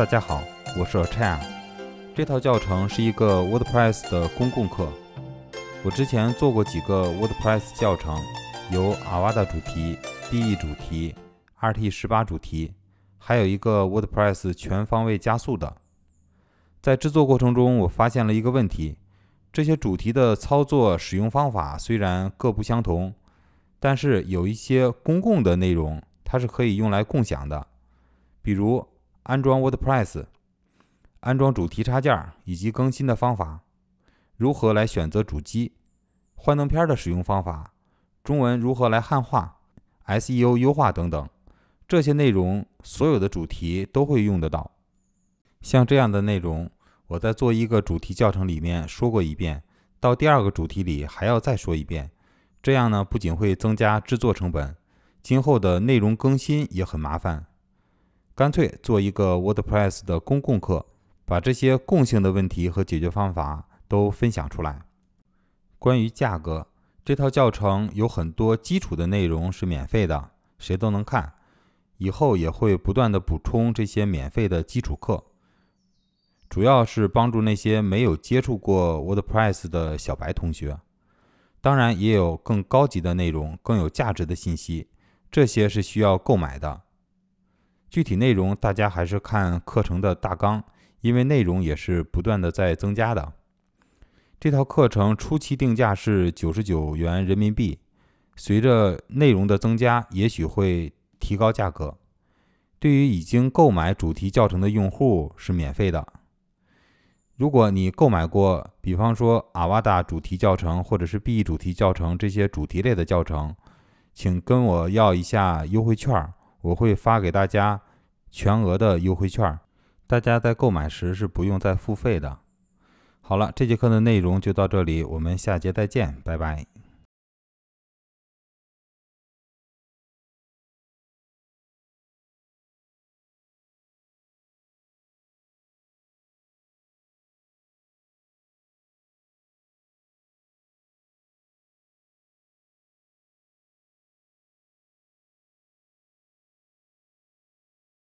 大家好，我是阿柴。这套教程是一个 WordPress 的公共课。我之前做过几个 WordPress 教程，有阿瓦 a 主题、BE 主题、RT 十八主题，还有一个 WordPress 全方位加速的。在制作过程中，我发现了一个问题：这些主题的操作使用方法虽然各不相同，但是有一些公共的内容，它是可以用来共享的，比如。安装 WordPress，安装主题插件以及更新的方法，如何来选择主机，幻灯片的使用方法，中文如何来汉化，SEO 优化等等，这些内容所有的主题都会用得到。像这样的内容，我在做一个主题教程里面说过一遍，到第二个主题里还要再说一遍，这样呢不仅会增加制作成本，今后的内容更新也很麻烦。干脆做一个 WordPress 的公共课，把这些共性的问题和解决方法都分享出来。关于价格，这套教程有很多基础的内容是免费的，谁都能看。以后也会不断的补充这些免费的基础课，主要是帮助那些没有接触过 WordPress 的小白同学。当然，也有更高级的内容，更有价值的信息，这些是需要购买的。具体内容大家还是看课程的大纲，因为内容也是不断的在增加的。这套课程初期定价是九十九元人民币，随着内容的增加，也许会提高价格。对于已经购买主题教程的用户是免费的。如果你购买过，比方说阿瓦达主题教程或者是 B 主题教程这些主题类的教程，请跟我要一下优惠券。我会发给大家全额的优惠券，大家在购买时是不用再付费的。好了，这节课的内容就到这里，我们下节再见，拜拜。